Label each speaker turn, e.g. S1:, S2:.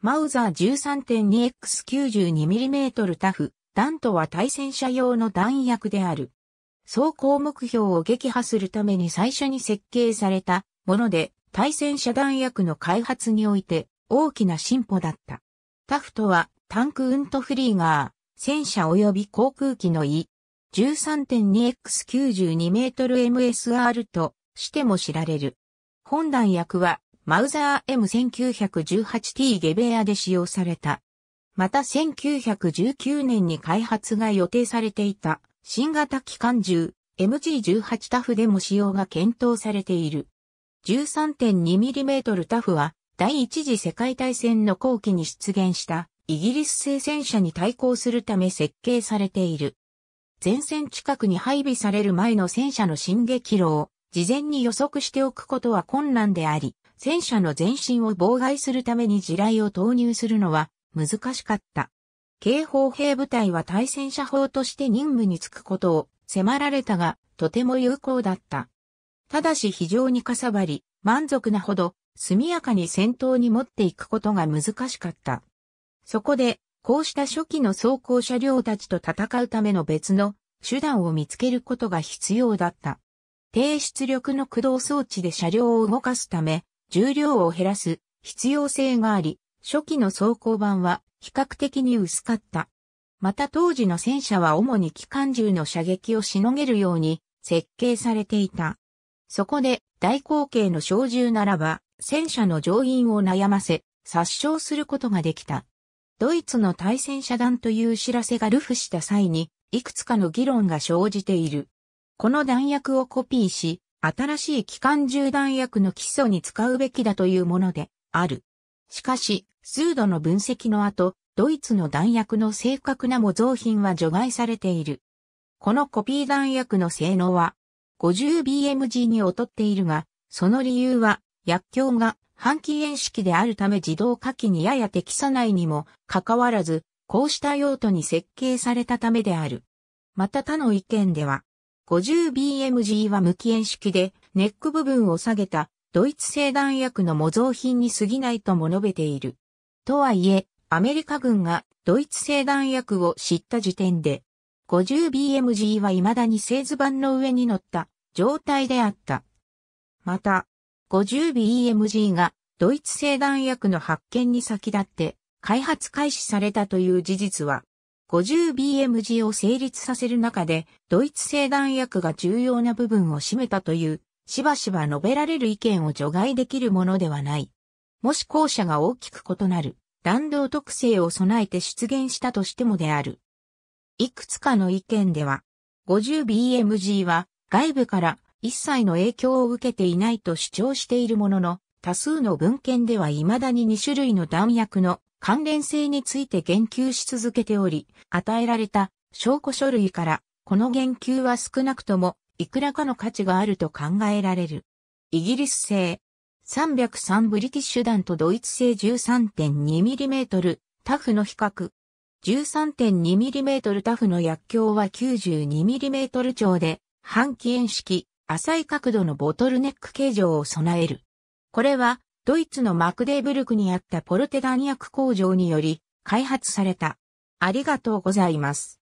S1: マウザー 13.2x92mm タフ、弾とは対戦車用の弾薬である。走行目標を撃破するために最初に設計されたもので、対戦車弾薬の開発において大きな進歩だった。タフとは、タンクウントフリーガー、戦車及び航空機の E、13.2x92m MSR としても知られる。本弾薬はマウザー M1918T ゲベアで使用された。また1919年に開発が予定されていた新型機関銃 MG18 タフでも使用が検討されている。13.2mm タフは第一次世界大戦の後期に出現したイギリス製戦車に対抗するため設計されている。前線近くに配備される前の戦車の進撃路を事前に予測しておくことは困難であり、戦車の前進を妨害するために地雷を投入するのは難しかった。警報兵部隊は対戦車砲として任務に就くことを迫られたが、とても有効だった。ただし非常にかさばり、満足なほど速やかに戦闘に持っていくことが難しかった。そこで、こうした初期の装甲車両たちと戦うための別の手段を見つけることが必要だった。低出力の駆動装置で車両を動かすため、重量を減らす必要性があり、初期の装甲版は比較的に薄かった。また当時の戦車は主に機関銃の射撃をしのげるように設計されていた。そこで大口径の小銃ならば戦車の乗員を悩ませ殺傷することができた。ドイツの対戦車弾という知らせが流布した際にいくつかの議論が生じている。この弾薬をコピーし新しい機関銃弾薬の基礎に使うべきだというものである。しかし、数度の分析の後、ドイツの弾薬の正確な模造品は除外されている。このコピー弾薬の性能は 50BMG に劣っているが、その理由は薬莢が半期円式であるため自動火器にやや適さないにもかかわらず、こうした用途に設計されたためである。また他の意見では、50BMG は無機円式で、ネック部分を下げた、ドイツ製弾薬の模造品に過ぎないとも述べている。とはいえ、アメリカ軍がドイツ製弾薬を知った時点で、50BMG は未だに製図板の上に乗った状態であった。また、50BMG がドイツ製弾薬の発見に先立って開発開始されたという事実は、50BMG を成立させる中で、ドイツ製弾薬が重要な部分を占めたという、しばしば述べられる意見を除外できるものではない。もし後者が大きく異なる、弾道特性を備えて出現したとしてもである。いくつかの意見では、50BMG は外部から一切の影響を受けていないと主張しているものの、多数の文献では未だに2種類の弾薬の関連性について言及し続けており、与えられた証拠書類からこの言及は少なくともいくらかの価値があると考えられる。イギリス製303ブリティッシュ弾とドイツ製 13.2mm タフの比較。13.2mm タフの薬莢は 92mm 長で半期円式浅い角度のボトルネック形状を備える。これはドイツのマクデーブルクにあったポルテ弾薬工場により開発された。ありがとうございます。